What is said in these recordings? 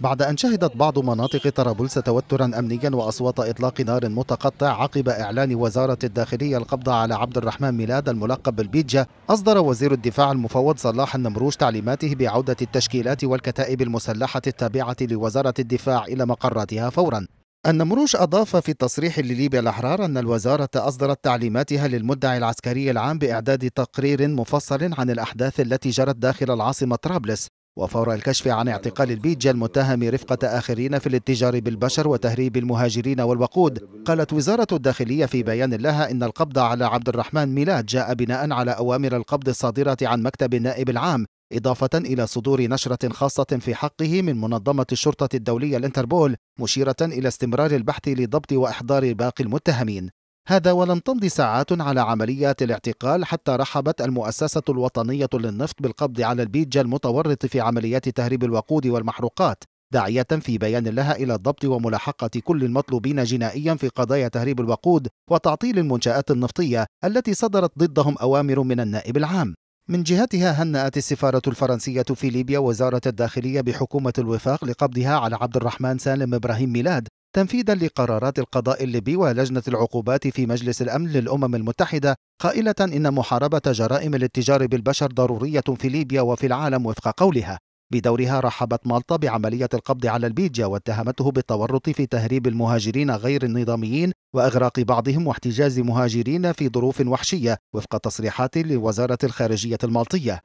بعد أن شهدت بعض مناطق طرابلس توترا أمنيا وأصوات إطلاق نار متقطع عقب إعلان وزارة الداخلية القبض على عبد الرحمن ميلاد الملقب بالبيجة أصدر وزير الدفاع المفوض صلاح النمروش تعليماته بعودة التشكيلات والكتائب المسلحة التابعة لوزارة الدفاع إلى مقراتها فورا النمروش أضاف في تصريح لليبيا الأحرار أن الوزارة أصدرت تعليماتها للمدعي العسكري العام بإعداد تقرير مفصل عن الأحداث التي جرت داخل العاصمة طرابلس وفور الكشف عن اعتقال البيتجا المتهم رفقة آخرين في الاتجار بالبشر وتهريب المهاجرين والوقود قالت وزارة الداخلية في بيان لها إن القبض على عبد الرحمن ميلاد جاء بناء على أوامر القبض الصادرة عن مكتب النائب العام إضافة إلى صدور نشرة خاصة في حقه من منظمة الشرطة الدولية الانتربول مشيرة إلى استمرار البحث لضبط وإحضار باقي المتهمين هذا ولم تمض ساعات على عمليات الاعتقال حتى رحبت المؤسسة الوطنية للنفط بالقبض على البيج المتورط في عمليات تهريب الوقود والمحروقات داعية في بيان لها إلى الضبط وملاحقة كل المطلوبين جنائيا في قضايا تهريب الوقود وتعطيل المنشآت النفطية التي صدرت ضدهم أوامر من النائب العام من جهتها هنأت السفارة الفرنسية في ليبيا وزارة الداخلية بحكومة الوفاق لقبضها على عبد الرحمن سالم إبراهيم ميلاد تنفيذا لقرارات القضاء الليبي ولجنة العقوبات في مجلس الأمن للأمم المتحدة قائلة إن محاربة جرائم الاتجار بالبشر ضرورية في ليبيا وفي العالم وفق قولها بدورها رحبت مالطا بعملية القبض على البيجا واتهمته بالتورط في تهريب المهاجرين غير النظاميين وإغراق بعضهم واحتجاز مهاجرين في ظروف وحشية وفق تصريحات لوزارة الخارجية المالطية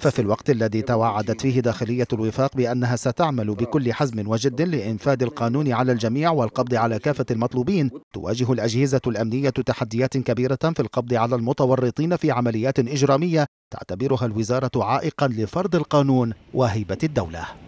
ففي الوقت الذي توعدت فيه داخلية الوفاق بأنها ستعمل بكل حزم وجد لإنفاذ القانون على الجميع والقبض على كافة المطلوبين تواجه الأجهزة الأمنية تحديات كبيرة في القبض على المتورطين في عمليات إجرامية تعتبرها الوزارة عائقا لفرض القانون وهيبة الدولة